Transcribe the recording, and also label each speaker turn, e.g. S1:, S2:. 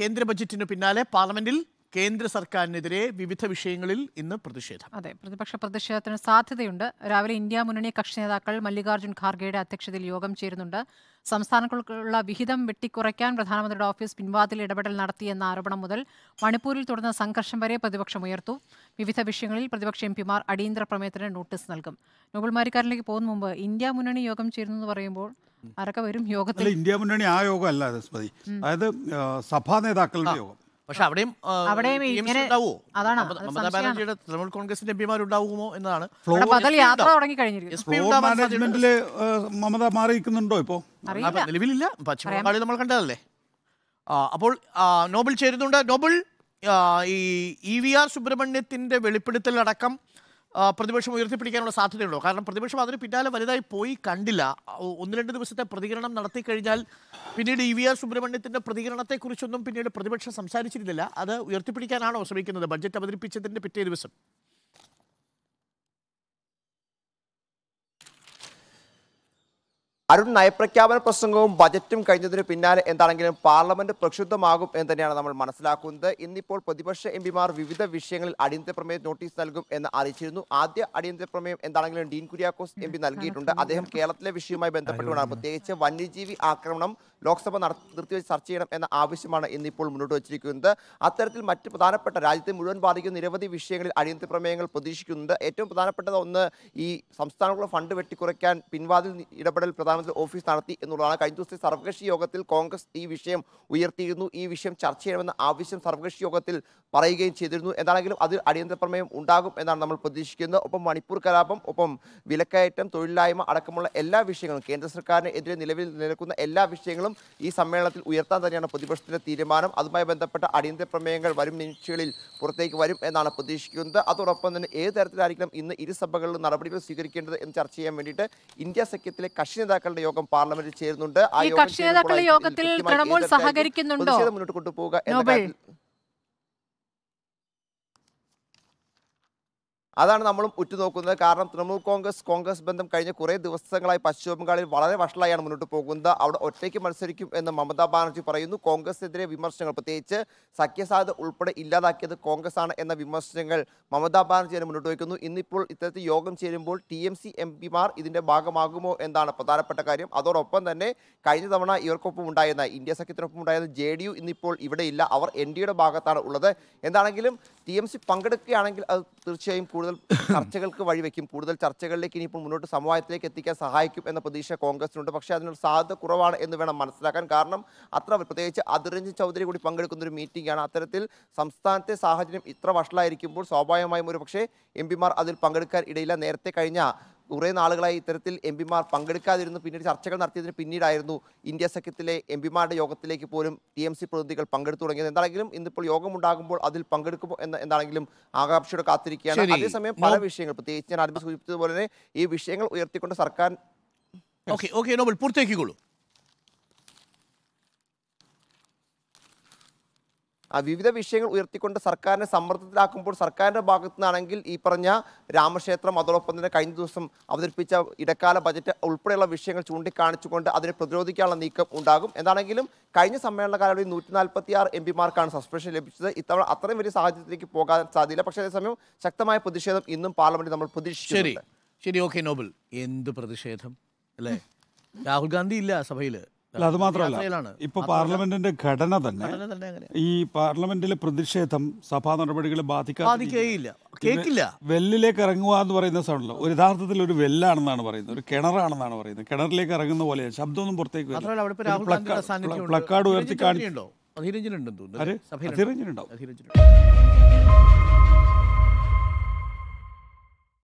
S1: കേന്ദ്ര ബജറ്റിന് പിന്നാലെ പാർലമെന്റിൽ കേന്ദ്ര സർക്കാരിനെതിരെ വിവിധ വിഷയങ്ങളിൽ ഇന്ന് പ്രതിഷേധം
S2: അതെ പ്രതിപക്ഷ പ്രതിഷേധത്തിന് സാധ്യതയുണ്ട് രാവിലെ ഇന്ത്യ മുന്നണി കക്ഷി നേതാക്കൾ മല്ലികാർജ്ജുൻ ഖാർഗെയുടെ അധ്യക്ഷതയിൽ യോഗം ചേരുന്നുണ്ട് സംസ്ഥാനങ്ങൾക്കുള്ള വിഹിതം വെട്ടിക്കുറയ്ക്കാൻ പ്രധാനമന്ത്രിയുടെ ഓഫീസ് പിൻവാതിൽ ഇടപെടൽ നടത്തിയെന്ന ആരോപണം മുതൽ മണിപ്പൂരിൽ തുടർന്ന സംഘർഷം വരെ പ്രതിപക്ഷം ഉയർത്തു വിവിധ വിഷയങ്ങളിൽ പ്രതിപക്ഷ എം പിമാർ അടിയന്തര പ്രമേയത്തിന് നോട്ടീസ് നൽകും നോബൽ മാരിക്കാരനിലേക്ക് പോകുന്ന മുമ്പ് ഇന്ത്യ മുന്നണി യോഗം ചേരുന്നു എന്ന് പറയുമ്പോൾ ആരൊക്കെ വരും യോഗത്തിൽ ഇന്ത്യ
S1: മുന്നണി ആ യോഗം അല്ല സ്മതി അതായത് സഭാ നേതാക്കളുടെ യോഗം പക്ഷെ അവിടെയും
S2: അതാണ് മമതാ ബാനർജിയുടെ
S1: തൃണമൂൽ കോൺഗ്രസിന്റെ എംപിമാരുണ്ടാവുമോ എന്നതാണ് മാനേജ്മെന്റില് മമത മാറിയിരിക്കുന്നുണ്ടോ ഇപ്പോ നിലവിലില്ല പശ്ചിമ ബംഗാളിൽ നമ്മൾ കണ്ടതല്ലേ അപ്പോൾ നോബിൾ ചേരുന്നുണ്ട് നോബിൾ ഈ ഇ വി ആർ സുബ്രഹ്മണ്യത്തിന്റെ വെളിപ്പെടുത്തലടക്കം പ്രതിപക്ഷം ഉയർത്തിപ്പിടിക്കാനുള്ള സാധ്യതയുണ്ടോ കാരണം പ്രതിപക്ഷം അതിന് പിന്നാലെ വലുതായി പോയി കണ്ടില്ല ഒന്ന് രണ്ട് ദിവസത്തെ പ്രതികരണം നടത്തി കഴിഞ്ഞാൽ പിന്നീട് ഇ വി ആർ സുബ്രഹ്മണ്യത്തിന്റെ പ്രതികരണത്തെക്കുറിച്ചൊന്നും പിന്നീട് പ്രതിപക്ഷം സംസാരിച്ചിരുന്നില്ല അത് ഉയർത്തിപ്പിടിക്കാനാണോ ശ്രമിക്കുന്നത് ബഡ്ജറ്റ് അവതരിപ്പിച്ചതിന്റെ പിറ്റേ ദിവസം
S2: അരുൺ നയപ്രഖ്യാപന പ്രസംഗവും ബജറ്റും കഴിഞ്ഞതിന് പിന്നാലെ എന്താണെങ്കിലും പാർലമെന്റ് പ്രക്ഷുബ്ധമാകും എന്ന് തന്നെയാണ് നമ്മൾ മനസ്സിലാക്കുന്നത് ഇന്നിപ്പോൾ പ്രതിപക്ഷ എം പിമാർ വിവിധ വിഷയങ്ങളിൽ അടിയന്തര പ്രമേയ നോട്ടീസ് നൽകും എന്ന് അറിയിച്ചിരുന്നു ആദ്യ അടിയന്തര പ്രമേയം എന്താണെങ്കിലും ഡീൻ കുര്യാക്കോസ് എം പി നൽകിയിട്ടുണ്ട് അദ്ദേഹം കേരളത്തിലെ വിഷയവുമായി ബന്ധപ്പെട്ടുകൊണ്ടാണ് പ്രത്യേകിച്ച് വന്യജീവി ആക്രമണം ലോക്സഭ നിർത്തിവെച്ച് ചർച്ച ചെയ്യണം എന്ന ആവശ്യമാണ് ഇന്നിപ്പോൾ മുന്നോട്ട് വച്ചിരിക്കുന്നത് അത്തരത്തിൽ മറ്റ് പ്രധാനപ്പെട്ട രാജ്യത്തെ മുഴുവൻ ബാധിക്കുന്ന നിരവധി വിഷയങ്ങളിൽ അടിയന്തര പ്രമേയങ്ങൾ പ്രതീക്ഷിക്കുന്നുണ്ട് ഏറ്റവും പ്രധാനപ്പെട്ടത് ഒന്ന് ഈ സംസ്ഥാനങ്ങളുടെ ഫണ്ട് വെട്ടിക്കുറയ്ക്കാൻ പിൻവാതിൽ ഇടപെടൽ പ്രധാന പാർലമെന്റ് ഓഫീസ് നടത്തി എന്നുള്ളതാണ് കഴിഞ്ഞ ദിവസത്തെ സർവകക്ഷി യോഗത്തിൽ കോൺഗ്രസ് ഈ വിഷയം ഉയർത്തിയിരുന്നു ഈ വിഷയം ചർച്ച ചെയ്യണമെന്ന ആവശ്യം സർവകക്ഷി യോഗത്തിൽ പറയുകയും ചെയ്തിരുന്നു എന്താണെങ്കിലും അതിൽ അടിയന്തര പ്രമേയം ഉണ്ടാകും എന്നാണ് നമ്മൾ പ്രതീക്ഷിക്കുന്നത് ഒപ്പം മണിപ്പൂർ കലാപം ഒപ്പം വിലക്കയറ്റം തൊഴിലില്ലായ്മ അടക്കമുള്ള എല്ലാ വിഷയങ്ങളും കേന്ദ്ര സർക്കാരിനെതിരെ നിലവിൽ നിലനിൽക്കുന്ന എല്ലാ വിഷയങ്ങളും ഈ സമ്മേളനത്തിൽ ഉയർത്താൻ തന്നെയാണ് പ്രതിപക്ഷത്തിന്റെ തീരുമാനം അതുമായി ബന്ധപ്പെട്ട അടിയന്തര പ്രമേയങ്ങൾ വരും നിമിഷങ്ങളിൽ പുറത്തേക്ക് വരും എന്നാണ് പ്രതീക്ഷിക്കുന്നത് അതോടൊപ്പം തന്നെ ഏത് തരത്തിലായിരിക്കണം ഇന്ന് ഇരുസഭകളിലും നടപടികൾ സ്വീകരിക്കേണ്ടത് എന്ന് ചർച്ച ചെയ്യാൻ വേണ്ടിയിട്ട് ഇന്ത്യ സഖ്യത്തിലെ കക്ഷി നേതാക്കൾ നേതാക്കളുടെ യോഗം പാർലമെന്റിൽ ചേരുന്നുണ്ട് ആ കക്ഷി നേതാക്കളുടെ യോഗത്തിൽ തൃണമൂൽ സഹകരിക്കുന്നുണ്ടോ മുന്നോട്ട് കൊണ്ടുപോകുക എന്ന അതാണ് നമ്മളും ഉറ്റുനോക്കുന്നത് കാരണം തൃണമൂൽ കോൺഗ്രസ് കോൺഗ്രസ് ബന്ധം കഴിഞ്ഞ കുറേ ദിവസങ്ങളായി പശ്ചിമ ബംഗാളിൽ വളരെ വഷളായാണ് മുന്നോട്ട് പോകുന്നത് അവിടെ ഒറ്റയ്ക്ക് മത്സരിക്കും എന്ന് മമതാ ബാനർജി പറയുന്നു കോൺഗ്രസിനെതിരെ വിമർശനങ്ങൾ പ്രത്യേകിച്ച് സഖ്യസാധ്യത ഉൾപ്പെടെ ഇല്ലാതാക്കിയത് കോൺഗ്രസ് ആണ് എന്ന വിമർശനങ്ങൾ മമതാ ബാനർജി തന്നെ മുന്നോട്ട് വയ്ക്കുന്നു ഇന്നിപ്പോൾ ഇത്തരത്തിൽ യോഗം ചേരുമ്പോൾ ടി എം സി എം പിമാർ ഇതിൻ്റെ ഭാഗമാകുമോ എന്നാണ് പ്രധാനപ്പെട്ട കാര്യം അതോടൊപ്പം തന്നെ കഴിഞ്ഞ തവണ ഇവർക്കൊപ്പം ഉണ്ടായിരുന്ന ഇന്ത്യ സഖ്യത്തിനൊപ്പം ഉണ്ടായിരുന്ന ജെ ഡി യു ഇന്നിപ്പോൾ ഇവിടെയില്ല അവർ എൻ യുടെ ഭാഗത്താണ് ഉള്ളത് എന്താണെങ്കിലും ടി എം സി പങ്കെടുക്കുകയാണെങ്കിൽ അത് തീർച്ചയായും കൂടുതൽ കൂടുതൽ ചർച്ചകൾക്ക് വഴിവെക്കും കൂടുതൽ ചർച്ചകളിലേക്ക് ഇനിയിപ്പോൾ മുന്നോട്ട് സമവായത്തിലേക്ക് എത്തിക്കാൻ സഹായിക്കും എന്ന പ്രതീക്ഷ കോൺഗ്രസിനുണ്ട് പക്ഷേ അതിനൊരു സാധ്യത കുറവാണ് എന്ന് വേണം മനസ്സിലാക്കാൻ കാരണം അത്ര പ്രത്യേകിച്ച് അതിരഞ്ജൻ ചൗധരി കൂടി പങ്കെടുക്കുന്ന ഒരു മീറ്റിംഗാണ് അത്തരത്തിൽ സംസ്ഥാനത്തെ സാഹചര്യം ഇത്ര വഷളായിരിക്കുമ്പോൾ സ്വാഭാവികമായും ഒരു പക്ഷേ എം പിമാർ അതിൽ പങ്കെടുക്കാൻ ഇടയില്ല നേരത്തെ കഴിഞ്ഞ കുറേ നാളുകളായി ഇത്തരത്തിൽ എം പിമാർ പങ്കെടുക്കാതിരുന്നു പിന്നീട് ചർച്ചകൾ നടത്തിയതിന് പിന്നീടായിരുന്നു ഇന്ത്യ സഖ്യത്തിലെ എം പിമാരുടെ യോഗത്തിലേക്ക് പോലും ടി എം സി പ്രതിനിധികൾ പങ്കെടുത്തു തുടങ്ങിയത് എന്താണെങ്കിലും ഇന്നിപ്പോൾ യോഗം ഉണ്ടാകുമ്പോൾ അതിൽ പങ്കെടുക്കുമോ എന്ന എന്താണെങ്കിലും ആകാംക്ഷയോടെ കാത്തിരിക്കുകയാണ് അതേസമയം പല വിഷയങ്ങൾ പ്രത്യേകിച്ച് ഞാൻ ആദ്യം സൂചിപ്പിച്ചതുപോലെ തന്നെ ഈ വിഷയങ്ങൾ ഉയർത്തിക്കൊണ്ട് സർക്കാർ ഓക്കെ ഓക്കെ നോബൽ പൂർത്തിയാക്കിക്കോളൂ വിവിധ വിഷയങ്ങൾ ഉയർത്തിക്കൊണ്ട് സർക്കാരിനെ സമ്മർദ്ദത്തിലാക്കുമ്പോൾ സർക്കാരിൻ്റെ ഭാഗത്തു നിന്നാണെങ്കിൽ ഈ പറഞ്ഞ രാമക്ഷേത്രം അതോടൊപ്പം തന്നെ കഴിഞ്ഞ ദിവസം അവതരിപ്പിച്ച ഇടക്കാല ബജറ്റ് ഉൾപ്പെടെയുള്ള വിഷയങ്ങൾ ചൂണ്ടിക്കാണിച്ചുകൊണ്ട് അതിനെ പ്രതിരോധിക്കാനുള്ള നീക്കം ഉണ്ടാകും എന്താണെങ്കിലും കഴിഞ്ഞ സമ്മേളന കാലയളവിൽ നൂറ്റി നാൽപ്പത്തി ആറ് എം പിമാർക്കാണ് സസ്പെൻഷൻ ലഭിച്ചത് ഇത്തവണ അത്രയും വലിയ സാഹചര്യത്തിലേക്ക് പോകാൻ സാധ്യതയില്ല പക്ഷേ അതേസമയം ശക്തമായ പ്രതിഷേധം ഇന്നും പാർലമെന്റിൽ നമ്മൾ പ്രതീക്ഷിച്ചു
S1: ശരി ഓക്കെ നോബൽ എന്ത് പ്രതിഷേധം അല്ലേ രാഹുൽ ഗാന്ധി ഇല്ല സഭയിൽ അല്ല അത് മാത്രമല്ല ഇപ്പൊ പാർലമെന്റിന്റെ ഘടന തന്നെ ഈ പാർലമെന്റിലെ പ്രതിഷേധം സഭാ നടപടികളെ ബാധിക്കാതില്ല വെല്ലിലേക്ക് ഇറങ്ങുക എന്ന് പറയുന്ന സൗണ്ടല്ലോ ഒരു യഥാർത്ഥത്തിൽ ഒരു വെല്ലാണെന്നാണ് പറയുന്നത് ഒരു കിണറാണെന്നാണ് പറയുന്നത് കിണറിലേക്ക് ഇറങ്ങുന്ന പോലെ ശബ്ദമൊന്നും പുറത്തേക്ക് പ്ലക്കാർഡ് ഉയർത്തി കാണിക്കുന്നുണ്ടോ അധീരഞ്ജനുണ്ടെന്ന് തോന്നുന്നു